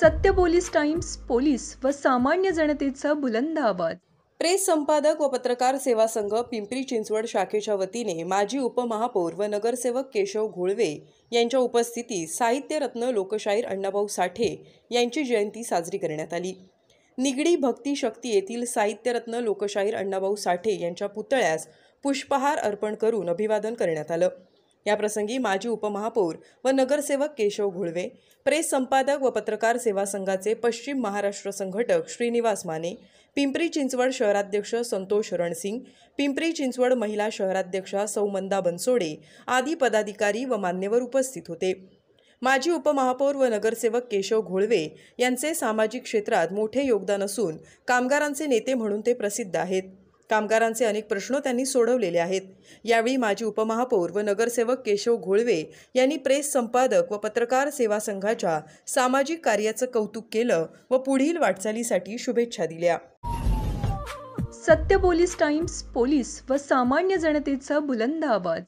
सत्य police times police व सामान्य जनतेचा बुलंद आवाज प्रेस संपादक व पत्रकार सेवा संघ पिंपरी चिंचवड शाखेच्या वतीने माजी उपमहापौर व नगरसेवक केशव घोळवे यांच्या उपस्थितीत साहित्यरत्न लोकशाहीर अण्णाभाऊ साठे यांची जयंती साजरी करण्यात आली निगडी भक्ती शक्ती येथील साहित्यरत्न लोकशाहीर अण्णाभाऊ साठे यांच्या पुतळ्यास पुष्पहार अर्पण करून अभिवादन करण्यात आलं याप्रसंगी माजी उपमहापौर व नगरसेवक केशव घोळवे प्रेस संपादक व पत्रकार सेवा संघाचे पश्चिम महाराष्ट्र संघटक श्रीनिवास माने पिंपरी चिंचवड शहराध्यक्ष संतोष रणसिंग पिंपरी चिंचवड महिला शहराध्यक्षा सौमंदा बनसोडे आदी पदाधिकारी व मान्यवर उपस्थित होते माजी उपमहापौर व नगरसेवक केशव घोळवे यांचे सामाजिक क्षेत्रात मोठे योगदान असून कामगारांचे नेते म्हणून ते प्रसिद्ध आहेत कामगारांचे अनेक प्रश्न त्यांनी सोडवलेले आहेत यावेळी माजी उपमहापौर व नगरसेवक केशव घोळवे यांनी प्रेस संपादक व पत्रकार सेवा संघाच्या सामाजिक कार्याचं कौतुक केलं व पुढील वाटचालीसाठी शुभेच्छा दिल्या सत्य पोलीस टाइम्स पोलीस व सामान्य जनतेचा बुलंद आवाज